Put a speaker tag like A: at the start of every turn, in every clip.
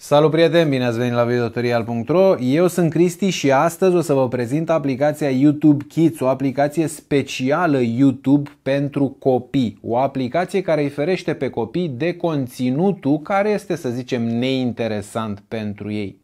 A: Salut prieteni, bine ați venit la videotutorial.ro Eu sunt Cristi și astăzi o să vă prezint aplicația YouTube Kids, o aplicație specială YouTube pentru copii. O aplicație care îi ferește pe copii de conținutul care este, să zicem, neinteresant pentru ei.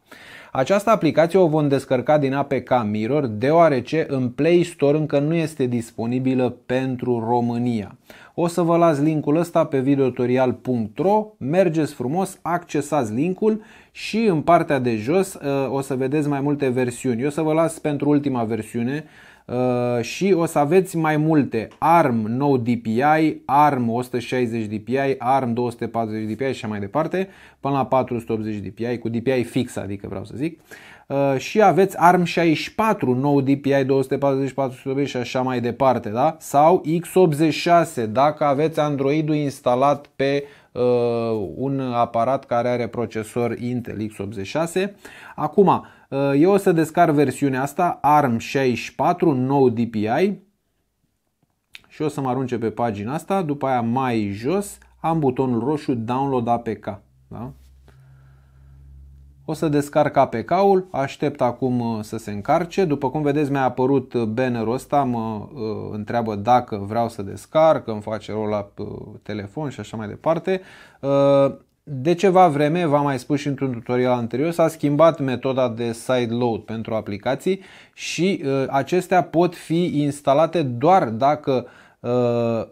A: Această aplicație o vom descărca din APK Mirror deoarece în Play Store încă nu este disponibilă pentru România. O să vă las linkul ăsta pe videotorial.ro, mergeți frumos, accesați linkul și în partea de jos uh, o să vedeți mai multe versiuni. Eu o să vă las pentru ultima versiune Uh, și o să aveți mai multe ARM nou DPI, ARM 160 DPI, ARM 240 DPI și așa mai departe, până la 480 DPI cu DPI fix, adică vreau să zic. Uh, și aveți ARM 64, nou DPI, 240, și așa mai departe, da? Sau x86 dacă aveți Android-ul instalat pe Uh, un aparat care are procesor Intel x86. Acum, uh, eu o să descar versiunea asta ARM64 nou DPI și o să mă arunce pe pagina asta, după aia mai jos am butonul roșu Download APK. Da? O să descarc APK-ul, aștept acum uh, să se încarce. După cum vedeți, mi-a apărut uh, bannerul ăsta, mă uh, întreabă dacă vreau să descarc, îmi face roll-up telefon și așa mai departe. De ceva vreme, v-am mai spus și într-un tutorial anterior, s-a schimbat metoda de side load pentru aplicații și acestea pot fi instalate doar dacă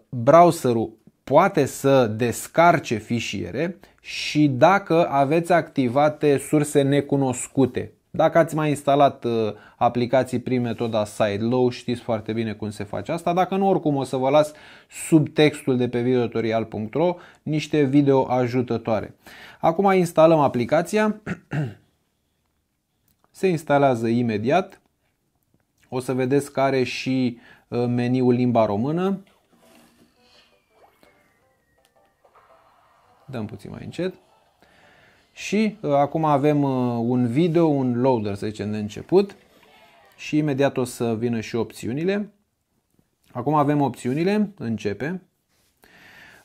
A: browserul poate să descarce fișiere și dacă aveți activate surse necunoscute. Dacă ați mai instalat uh, aplicații prin metoda Sidelow, știți foarte bine cum se face asta. Dacă nu, oricum o să vă las sub textul de pe videotorial.ro niște video ajutătoare. Acum instalăm aplicația. Se instalează imediat. O să vedeți că are și uh, meniul limba română. dăm puțin mai încet. Și uh, acum avem uh, un video, un loader, să zicem, de început și imediat o să vină și opțiunile. Acum avem opțiunile, începe.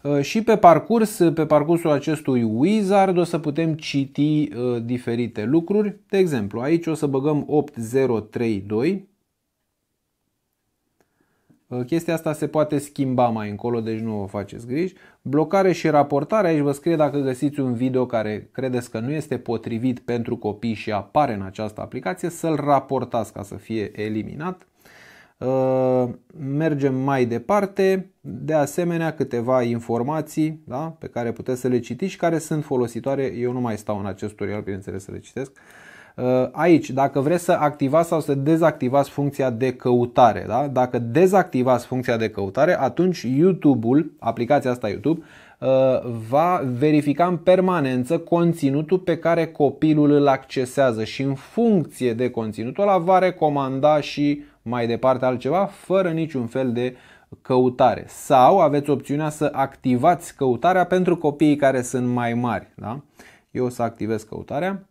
A: Uh, și pe parcurs, pe parcursul acestui wizard o să putem citi uh, diferite lucruri. De exemplu, aici o să băgăm 8032 Uh, chestia asta se poate schimba mai încolo, deci nu vă faceți griji. Blocare și raportare, aici vă scrie dacă găsiți un video care credeți că nu este potrivit pentru copii și apare în această aplicație, să-l raportați ca să fie eliminat. Uh, mergem mai departe, de asemenea câteva informații da, pe care puteți să le citiți și care sunt folositoare. Eu nu mai stau în acest tutorial, bineînțeles, să le citesc Uh, aici, dacă vreți să activați sau să dezactivați funcția de căutare, da? dacă dezactivați funcția de căutare, atunci YouTube-ul, aplicația asta YouTube, uh, va verifica în permanență conținutul pe care copilul îl accesează și în funcție de conținutul ăla va recomanda și mai departe altceva fără niciun fel de căutare. Sau aveți opțiunea să activați căutarea pentru copiii care sunt mai mari. Da? Eu o să activez căutarea.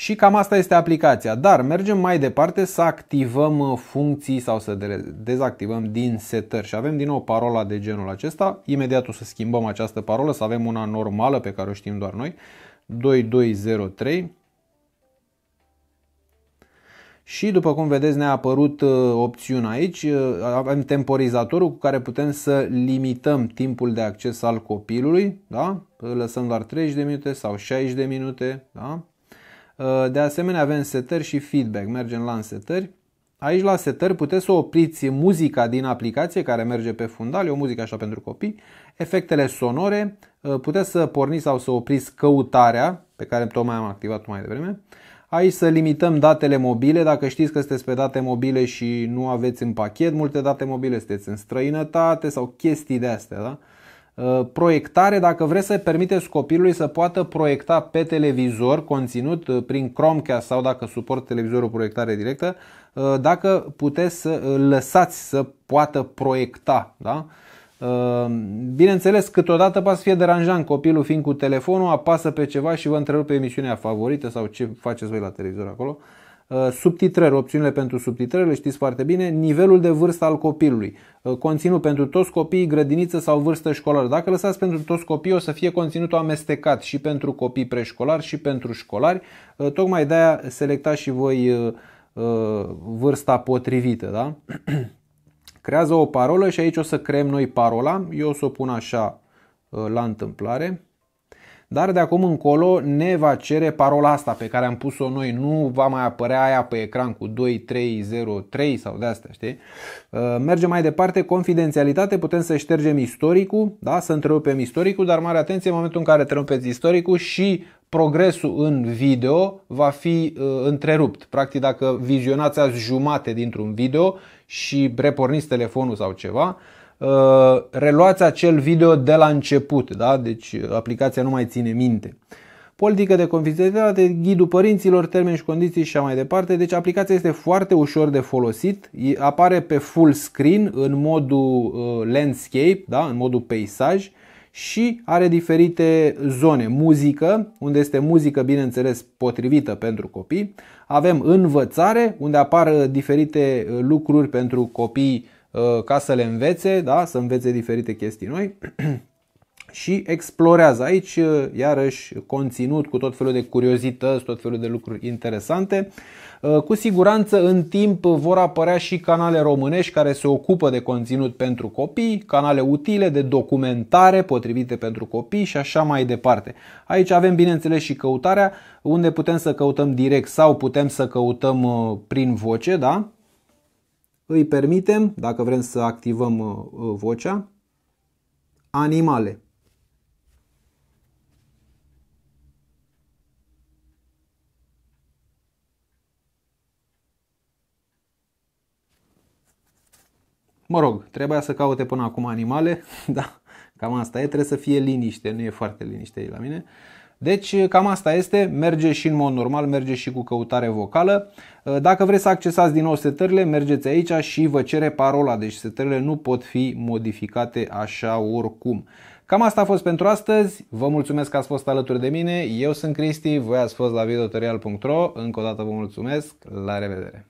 A: Și cam asta este aplicația, dar mergem mai departe să activăm uh, funcții sau să dezactivăm din setări și avem din nou parola de genul acesta. Imediat o să schimbăm această parolă, să avem una normală pe care o știm doar noi, 2203. Și după cum vedeți ne-a apărut uh, opțiunea aici, uh, avem temporizatorul cu care putem să limităm timpul de acces al copilului, da? lăsăm doar 30 de minute sau 60 de minute, da? Uh, de asemenea avem setări și feedback. Mergem la setări. Aici la setări puteți să opriți muzica din aplicație care merge pe fundal, e o muzică așa pentru copii, efectele sonore, uh, puteți să porniți sau să opriți căutarea pe care tocmai am activat mai devreme. Aici să limităm datele mobile, dacă știți că sunteți pe date mobile și nu aveți în pachet multe date mobile, sunteți în străinătate sau chestii de astea, da? Uh, proiectare, dacă vreți să permiteți copilului să poată proiecta pe televizor conținut uh, prin Chromecast sau dacă suport televizorul proiectare directă, uh, dacă puteți să lăsați să poată proiecta. Da? Bineînțeles, câteodată poate să fie deranjant copilul fiind cu telefonul, apasă pe ceva și vă întrerupe emisiunea favorită sau ce faceți voi la televizor acolo. Uh, Uh, subtitrări, opțiunile pentru subtitrări, le știți foarte bine, nivelul de vârstă al copilului, uh, conținut pentru toți copiii, grădiniță sau vârstă școlară. Dacă lăsați pentru toți copiii, o să fie conținutul amestecat și pentru copii preșcolari și pentru școlari. Uh, tocmai de-aia selectați și voi vârsta potrivită. Da? Creează o parolă și aici o să creăm noi parola. Eu o să o pun așa la întâmplare dar de acum încolo ne va cere parola asta pe care am pus-o noi, nu va mai apărea aia pe ecran cu 2303 sau de astea, știi? Uh, Mergem mai departe, confidențialitate, putem să ștergem istoricul, da? să întrerupem istoricul, dar mare atenție în momentul în care întrerupeți istoricul și progresul în video va fi uh, întrerupt. Practic dacă vizionați azi jumate dintr-un video și reporniți telefonul sau ceva, uh, Uh, reluați acel video de la început, da? deci uh, aplicația nu mai ține minte. Politică de confidențialitate, ghidul părinților, termeni și condiții și așa mai departe. Deci aplicația este foarte ușor de folosit, apare pe full screen în modul uh, landscape, da? în modul peisaj și are diferite zone. Muzică, unde este muzică, bineînțeles, potrivită pentru copii. Avem învățare, unde apar diferite lucruri pentru copii Uh, ca să le învețe, da? să învețe diferite chestii noi și explorează aici uh, iarăși conținut cu tot felul de curiozități, tot felul de lucruri interesante. Uh, cu siguranță în timp vor apărea și canale românești care se ocupă de conținut pentru copii, canale utile de documentare potrivite pentru copii și așa mai departe. Aici avem bineînțeles și căutarea unde putem să căutăm direct sau putem să căutăm prin voce, da? îi permitem, dacă vrem să activăm uh, uh, vocea, animale. Mă rog, trebuia să caute până acum animale, da, cam asta e, trebuie să fie liniște, nu e foarte liniște la mine. Deci cam asta este, merge și în mod normal, merge și cu căutare vocală. Dacă vreți să accesați din nou setările, mergeți aici și vă cere parola, deci setările nu pot fi modificate așa oricum. Cam asta a fost pentru astăzi, vă mulțumesc că ați fost alături de mine, eu sunt Cristi, voi ați fost la videotutorial.ro, încă o dată vă mulțumesc, la revedere!